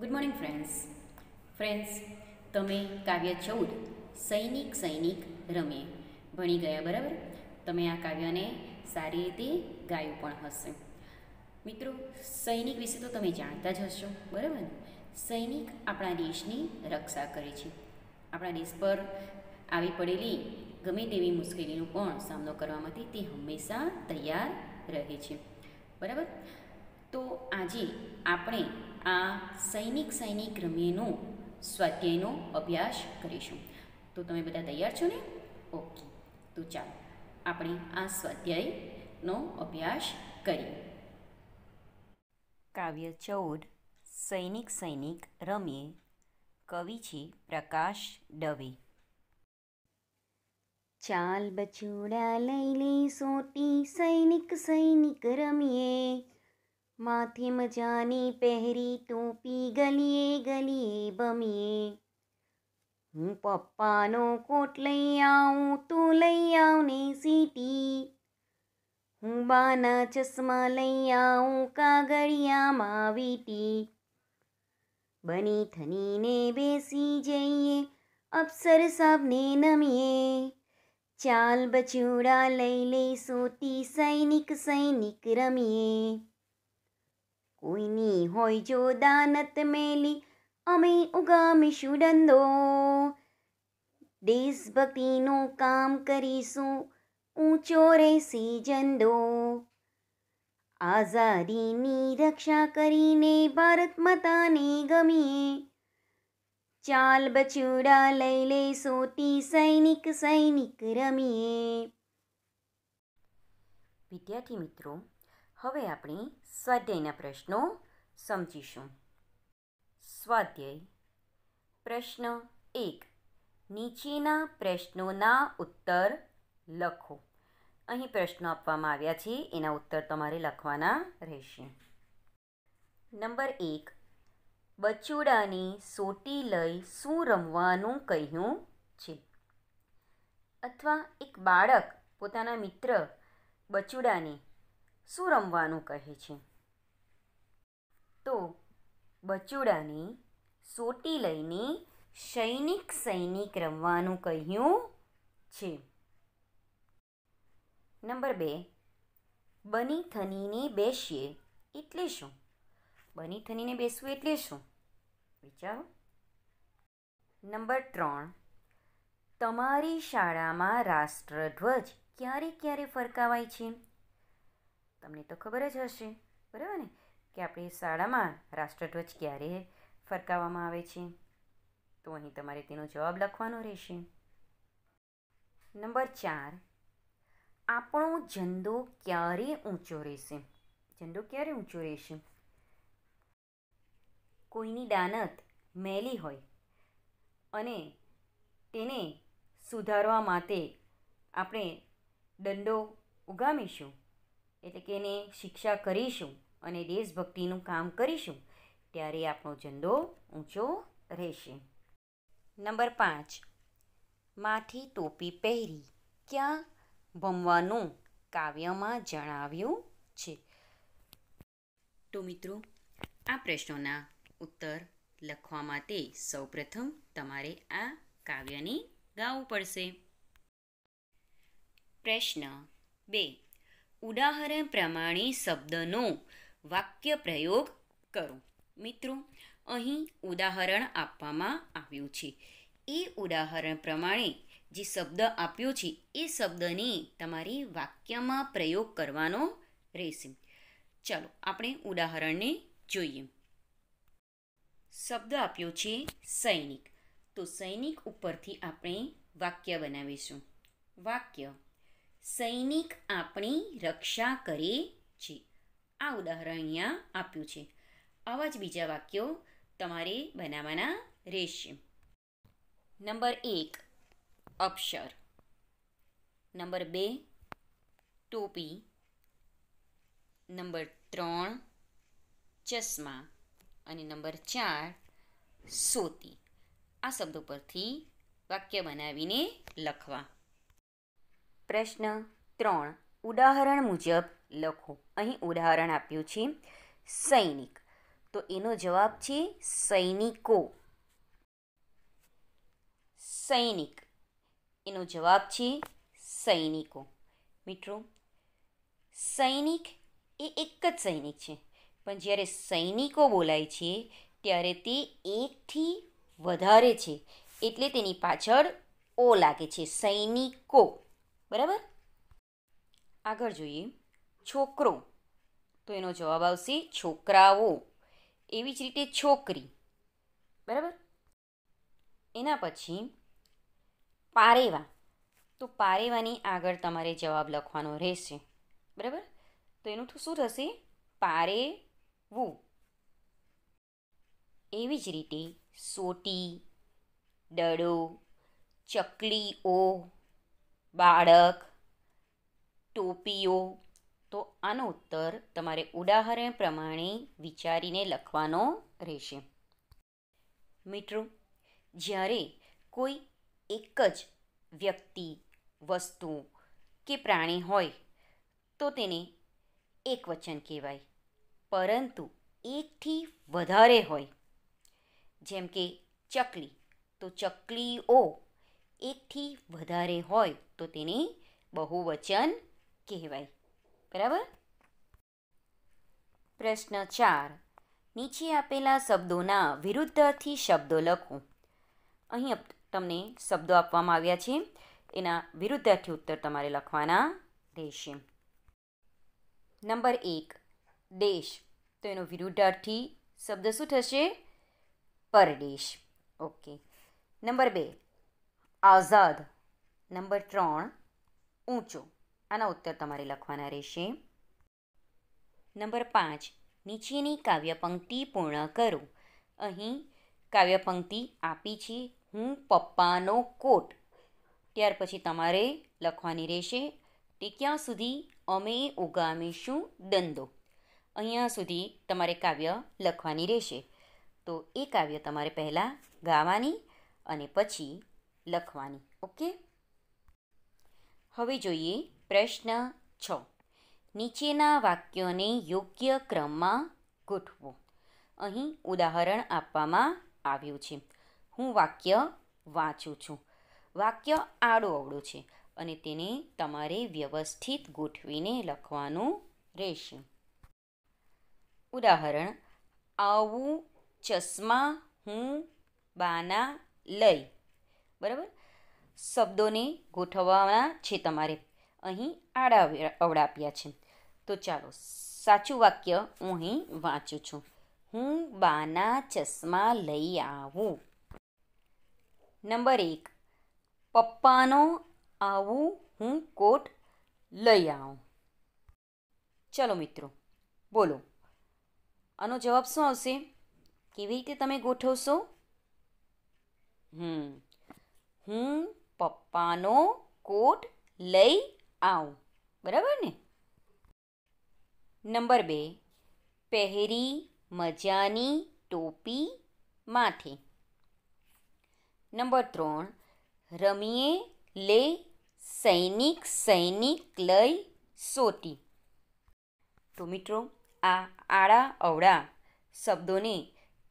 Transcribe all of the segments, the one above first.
good morning friends friends તમે કાવ્ય ચૌદ સૈનિક સૈનિક રમે ભણી ગયા બરાબર તમે આ કાવ્યને સારી રીતે ગાયું પણ હશે મિત્રો સૈનિક વિશે તો તમે જાણતા જ હશો બરાબર સૈનિક આપણા દેશની રક્ષા કરે છે આપણા દેશ પર આવી પડેલી ગમે તેવી મુશ્કેલીનો પણ સામનો કરવા માટે તે હંમેશા તૈયાર રહે છે બરાબર તો આજે આપણે આ સૈનિક સૈનિક રમ્યનો સ્વાધ્યાયનો અભ્યાસ કરીશું તો તમે બધા તૈયાર છો ને ઓકે તો ચાલો આપણે આ સ્વાધ્યાયનો અભ્યાસ કરીએ કાવ્ય ચૌદ સૈનિક સૈનિક રમીએ કવિ છે પ્રકાશ દવે ચાલ બચુડા લઈ લે સોટી સૈનિક સૈનિક રમીએ માથે મજાની પહેરી ટોપી ગલીએ ગલીએ બમીએ હું પપ્પાનો કોટ લઈ આવું તું લઈ આવને સીટી હું બાના ચશ્મા લઈ આવું કાગળિયામાં વીટી બની થનીને બેસી જઈએ અપ્સર સાબને નમીએ ચાલ બચુડા લઈ લઈ સોતી સૈનિક સૈનિક રમીએ કોઈની હોય જો દાનત મેલી અમે ઉગામીશું ડંદો દેશભક્તિનું કામ કરીશું ઊંચો રહેશે જંદો આઝાદીની રક્ષા કરીને ભારત માતાને ગમીએ ચાલ બચુડા લઈ લે સોટી સૈનિક સૈનિક રમીએ વિદ્યાર્થી મિત્રો હવે આપણે સ્વાધ્યાયના પ્રશ્નો સમજીશું સ્વાધ્યાય પ્રશ્ન એક નીચેના પ્રશ્નોના ઉત્તર લખો અહીં પ્રશ્નો આપવામાં આવ્યા છે એના ઉત્તર તમારે લખવાના રહેશે નંબર એક બચુડાની સોટી લઈ શું રમવાનું કહ્યું છે અથવા એક બાળક પોતાના મિત્ર બચુડાની શું રમવાનું કહે છે તો બચુડાની સોટી લઈને સૈનિક સૈનિક રમવાનું કહ્યું છે નંબર બે બની થનીને બેસીએ એટલે શું બની થનીને બેસવું એટલે શું વિચારો નંબર ત્રણ તમારી શાળામાં રાષ્ટ્રધ્વજ ક્યારે ક્યારે ફરકાવાય છે તમને તો ખબર જ હશે બરાબર ને કે આપણી શાળામાં રાષ્ટ્રધ્વજ ક્યારે ફરકાવવામાં આવે છે તો અહીં તમારે તેનો જવાબ લખવાનો રહેશે નંબર ચાર આપણો ઝંડો ક્યારે ઊંચો રહેશે ઝંડો ક્યારે ઊંચો રહેશે કોઈની દાનત મેલી હોય અને તેને સુધારવા માટે આપણે દંડો ઉગામીશું એટલે કે એને શિક્ષા કરીશું અને દેશભક્તિનું કામ કરીશું ત્યારે આપણો ઝંડો ઊંચો રહેશે નંબર પાંચ માથી ટોપી પહેરી ક્યાં ભમવાનું કાવ્યમાં જણાવ્યું છે તો મિત્રો આ પ્રશ્નોના ઉત્તર લખવા માટે સૌપ્રથમ તમારે આ કાવ્યને ગાવું પડશે પ્રશ્ન બે ઉદાહરણ પ્રમાણે શબ્દનો વાક્ય પ્રયોગ કરો મિત્રો અહીં ઉદાહરણ આપવામાં આવ્યું છે એ ઉદાહરણ પ્રમાણે જે શબ્દ આપ્યો છે એ શબ્દને તમારી વાક્યમાં પ્રયોગ કરવાનો રહેશે ચાલો આપણે ઉદાહરણને જોઈએ શબ્દ આપ્યો છે સૈનિક તો સૈનિક ઉપરથી આપણે વાક્ય બનાવીશું વાક્ય સૈનિક આપણી રક્ષા કરે છે આ ઉદાહરણ અહીંયા આપ્યું છે આવા જ બીજા વાક્યો તમારે બનાવવાના રહેશે નંબર એક અક્ષર નંબર બે ટોપી નંબર ત્રણ ચશ્મા અને નંબર ચાર સોતી આ શબ્દો પરથી વાક્ય બનાવીને લખવા પ્રશ્ન ત્રણ ઉદાહરણ મુજબ લખો અહીં ઉદાહરણ આપ્યું છે સૈનિક તો એનો જવાબ છે સૈનિકો સૈનિક એનો જવાબ છે સૈનિકો મિત્રો સૈનિક એ એક જ સૈનિક છે પણ જ્યારે સૈનિકો બોલાય છે ત્યારે તે એકથી વધારે છે એટલે તેની પાછળ ઓ લાગે છે સૈનિકો બરાબર આગળ જોઈએ છોકરો તો એનો જવાબ આવશે છોકરાઓ એવી જ રીતે છોકરી બરાબર એના પછી પારેવા તો પારેવાની આગળ તમારે જવાબ લખવાનો રહેશે બરાબર તો એનું શું થશે પારેવું એવી જ રીતે સોટી ડડો ચકલીઓ બાળક ટોપીઓ તો આનો ઉત્તર તમારે ઉદાહરણ પ્રમાણે વિચારીને લખવાનો રહેશે મિત્રો જ્યારે કોઈ એક જ વ્યક્તિ વસ્તુ કે પ્રાણી હોય તો તેને એક વચન કહેવાય પરંતુ એકથી વધારે હોય જેમ કે ચકલી તો ચકલીઓ એકથી વધારે હોય તો તેને બહુવચન કહેવાય બરાબર પ્રશ્ન ચાર નીચે આપેલા શબ્દોના વિરુદ્ધાર્થી શબ્દો લખો અહીં તમને શબ્દો આપવામાં આવ્યા છે એના વિરુદ્ધાર્થી ઉત્તર તમારે લખવાના રહેશે નંબર એક દેશ તો એનો વિરુદ્ધાર્થી શબ્દ શું થશે પરદેશ ઓકે નંબર બે આઝાદ નંબર ત્રણ ઊંચો આના ઉત્તર તમારે લખવાના રહેશે નંબર પાંચ નીચેની કાવ્યપંક્તિ પૂર્ણ કરો અહીં કાવ્યપંક્તિ આપી છે હું પપ્પાનો કોટ ત્યાર પછી તમારે લખવાની રહેશે તે ક્યાં સુધી અમે ઉગામીશું દંદો અહીંયા સુધી તમારે કાવ્ય લખવાની રહેશે તો એ કાવ્ય તમારે પહેલાં ગાવાની અને પછી લખવાની ઓકે હવે જોઈએ પ્રશ્ન છ નીચેના વાક્યોને યોગ્ય ક્રમમાં ગોઠવો અહીં ઉદાહરણ આપવામાં આવ્યું છે હું વાક્ય વાંચું છું વાક્ય આડો અવળું છે અને તેને તમારે વ્યવસ્થિત ગોઠવીને લખવાનું રહેશે ઉદાહરણ આવું ચશ્મા હું બાના લઈ બરાબર શબ્દોને ગોઠવવાના છે તમારે અહીં આડા અવડાપ્યા છે તો ચાલો સાચું વાક્ય હું અહીં વાંચું છું હું બાના ચશ્મા લઈ આવું નંબર એક પપ્પાનો આવું હું કોટ લઈ આવું ચલો મિત્રો બોલો આનો જવાબ શું આવશે કેવી રીતે તમે ગોઠવશો હમ હું પપ્પાનો કોટ લઈ આવું બરાબર ને નંબર બે પહેરી મજાની ટોપી માથે નંબર ત્રણ રમીએ લે સૈનિક સૈનિક લઈ સોટી તો મિત્રો આ આડા અવળા શબ્દોને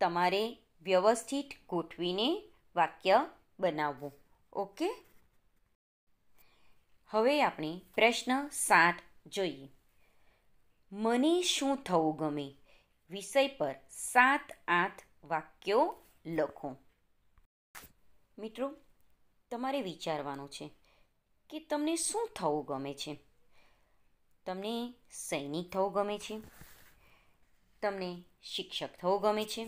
તમારે વ્યવસ્થિત ગોઠવીને વાક્ય બનાવવું ઓકે હવે આપણે પ્રશ્ન સાત જોઈએ મને શું થવું ગમે વિષય પર સાત આઠ વાક્યો લખો મિત્રો તમારે વિચારવાનું છે કે તમને શું થવું ગમે છે તમને સૈનિક થવું ગમે છે તમને શિક્ષક થવું ગમે છે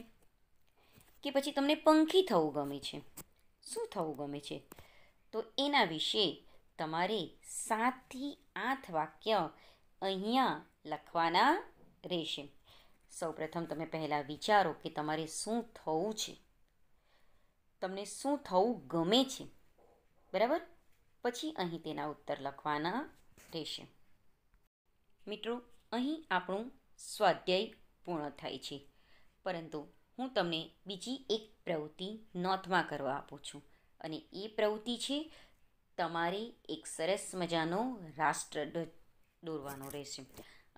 કે પછી તમને પંખી થવું ગમે છે શું થવું ગમે છે તો એના વિશે તમારે સાતથી આઠ વાક્ય અહીંયા લખવાના રહેશે સૌપ્રથમ તમે પહેલાં વિચારો કે તમારે શું થવું છે તમને શું થવું ગમે છે બરાબર પછી અહીં તેના ઉત્તર લખવાના રહેશે મિત્રો અહીં આપણું સ્વાધ્યાય પૂર્ણ થાય છે પરંતુ હું તમને બીજી એક પ્રવૃત્તિ નોંધમાં કરવા આપું છું અને એ પ્રવૃત્તિ છે તમારે એક સરસ મજાનો રાષ્ટ્રધ્વજ દોરવાનો રહેશે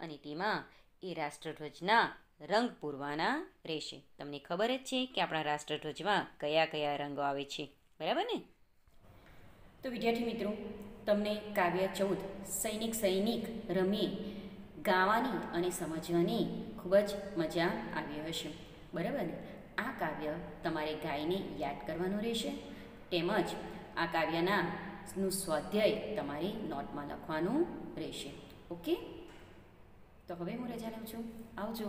અને તેમાં એ રાષ્ટ્રધ્વજના રંગ પૂરવાના રહેશે તમને ખબર જ છે કે આપણા રાષ્ટ્રધ્વજમાં કયા કયા રંગો આવે છે બરાબર ને તો વિદ્યાર્થી મિત્રો તમને કાવ્ય ચૌદ સૈનિક સૈનિક રમી ગાવાની અને સમજવાની ખૂબ જ મજા આવી હશે બરાબર ને આ કાવ્ય તમારે ગાયને યાદ કરવાનું રહેશે તેમજ આ કાવ્યના નું સ્વાધ્યાય તમારે નોટમાં લખવાનું રહેશે ઓકે તો હવે હું રજા લઉં છું આવજો